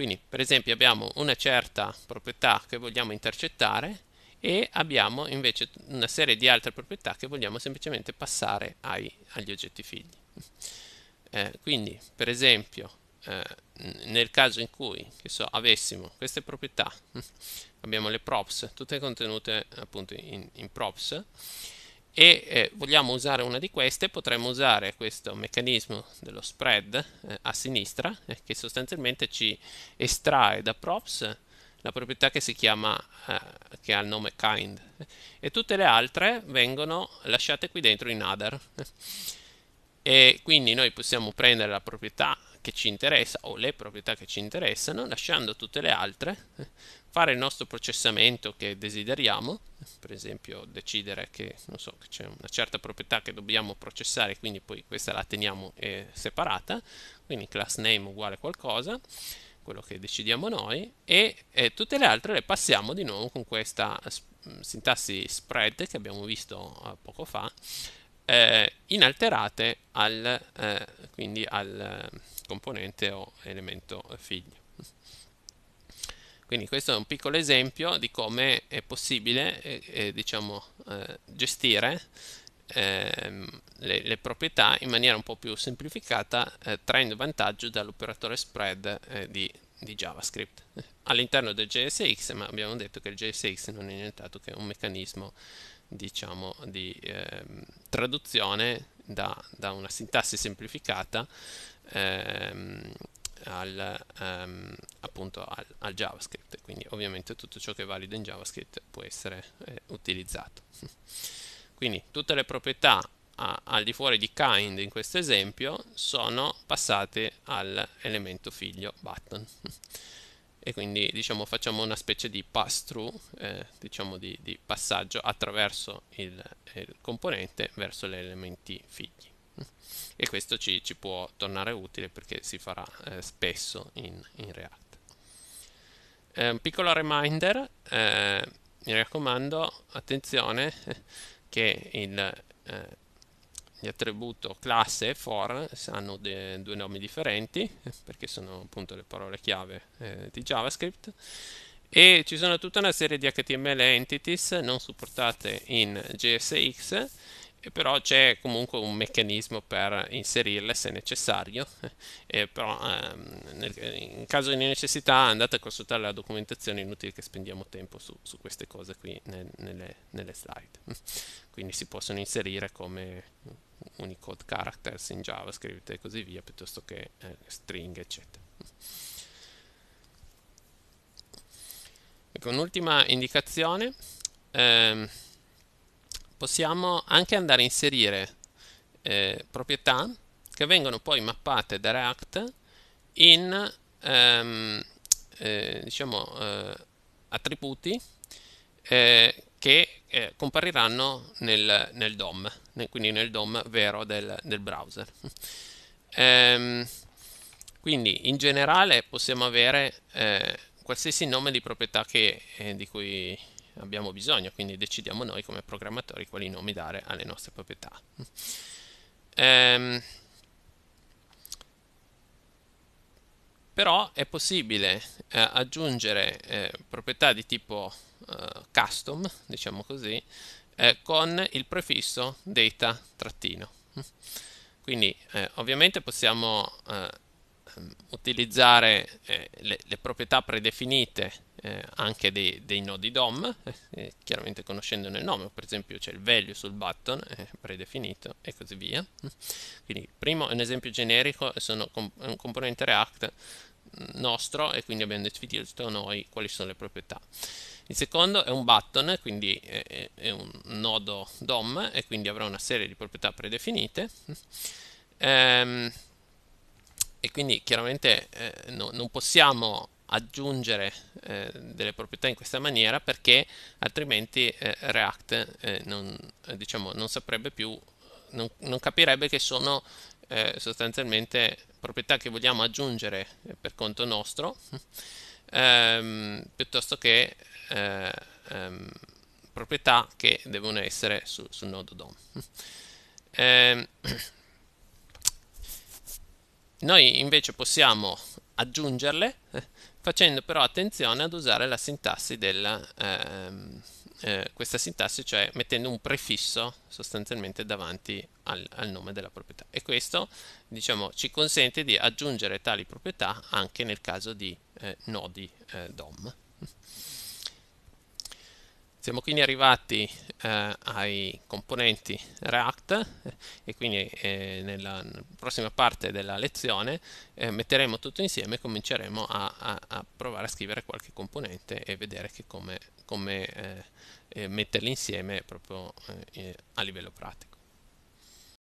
quindi per esempio abbiamo una certa proprietà che vogliamo intercettare e abbiamo invece una serie di altre proprietà che vogliamo semplicemente passare ai, agli oggetti figli. Eh, quindi per esempio eh, nel caso in cui so, avessimo queste proprietà, abbiamo le props, tutte contenute appunto in, in props, e eh, vogliamo usare una di queste potremmo usare questo meccanismo dello spread eh, a sinistra eh, che sostanzialmente ci estrae da props la proprietà che si chiama eh, che ha il nome kind e tutte le altre vengono lasciate qui dentro in other e quindi noi possiamo prendere la proprietà che ci interessa o le proprietà che ci interessano lasciando tutte le altre eh, fare il nostro processamento che desideriamo, per esempio decidere che, so, che c'è una certa proprietà che dobbiamo processare, quindi poi questa la teniamo eh, separata, quindi class name uguale qualcosa, quello che decidiamo noi, e eh, tutte le altre le passiamo di nuovo con questa sintassi spread che abbiamo visto eh, poco fa, eh, inalterate al, eh, quindi al eh, componente o elemento figlio. Quindi questo è un piccolo esempio di come è possibile eh, eh, diciamo, eh, gestire ehm, le, le, proprietà in maniera un po' più semplificata eh, traendo vantaggio dall'operatore spread eh, di, di, JavaScript. All'interno del JSX, ma abbiamo detto che il JSX non è nient'altro che un meccanismo diciamo, di ehm, traduzione da, da, una sintassi semplificata ehm, al, um, appunto al, al, JavaScript, quindi ovviamente tutto ciò che è valido in JavaScript può essere eh, utilizzato. quindi tutte le proprietà a, al di fuori di kind in questo esempio sono passate all'elemento figlio button. e quindi diciamo facciamo una specie di pass through, eh, diciamo di, di, passaggio attraverso il, il componente verso gli elementi figli e questo ci, ci, può tornare utile perché si farà eh, spesso in, in React. Eh, un piccolo reminder, eh, mi raccomando, attenzione che il, eh, l'attributo classe e for hanno de, due nomi differenti perché sono appunto le parole chiave eh, di JavaScript e ci sono tutta una serie di HTML entities non supportate in JSX e però c'è comunque un meccanismo per inserirle se necessario, e però ehm, nel, in caso di necessità andate a consultare la documentazione, inutile che spendiamo tempo su, su queste cose qui nel, nelle, nelle, slide. Quindi si possono inserire come Unicode characters in JavaScript e così via, piuttosto che eh, stringhe, eccetera. Ecco, un'ultima indicazione. Ehm, possiamo anche andare a inserire eh, proprietà che vengono poi mappate da React in ehm, eh, diciamo, eh, attributi eh, che eh, compariranno nel, nel DOM, nel, quindi nel DOM vero del, del browser. Ehm, quindi in generale possiamo avere eh, qualsiasi nome di proprietà che, di cui abbiamo bisogno, quindi decidiamo noi come programmatori quali nomi dare alle nostre proprietà. Ehm, però è possibile eh, aggiungere eh, proprietà di tipo eh, custom, diciamo così, eh, con il prefisso data trattino. Quindi eh, ovviamente possiamo eh, Ehm, utilizzare eh, le, le, proprietà predefinite eh, anche dei, dei, nodi DOM, eh, eh, chiaramente conoscendone il nome, per esempio c'è il value sul button eh, predefinito e così via. Quindi primo è un esempio generico, sono com- è un componente React nostro e quindi abbiamo definito noi quali sono le proprietà. Il secondo è un button, quindi è, è un nodo DOM e quindi avrà una serie di proprietà predefinite. Ehm, e quindi chiaramente eh, no, non possiamo aggiungere eh, delle proprietà in questa maniera perché altrimenti eh, React eh, non, eh, diciamo, non, saprebbe più, non, non capirebbe che sono eh, sostanzialmente proprietà che vogliamo aggiungere per conto nostro ehm, piuttosto che ehm, proprietà che devono essere su, sul nodo DOM. Ehm, Noi invece possiamo aggiungerle eh, facendo però attenzione ad usare la sintassi della, ehm, eh, questa sintassi, cioè mettendo un prefisso sostanzialmente davanti al, al, nome della proprietà. E questo diciamo, ci consente di aggiungere tali proprietà anche nel caso di eh, nodi eh, DOM. Siamo quindi arrivati eh, ai componenti React e quindi eh, nella prossima parte della lezione eh, metteremo tutto insieme e cominceremo a, a, a, provare a scrivere qualche componente e vedere come, come eh, eh, metterli insieme proprio eh, a livello pratico.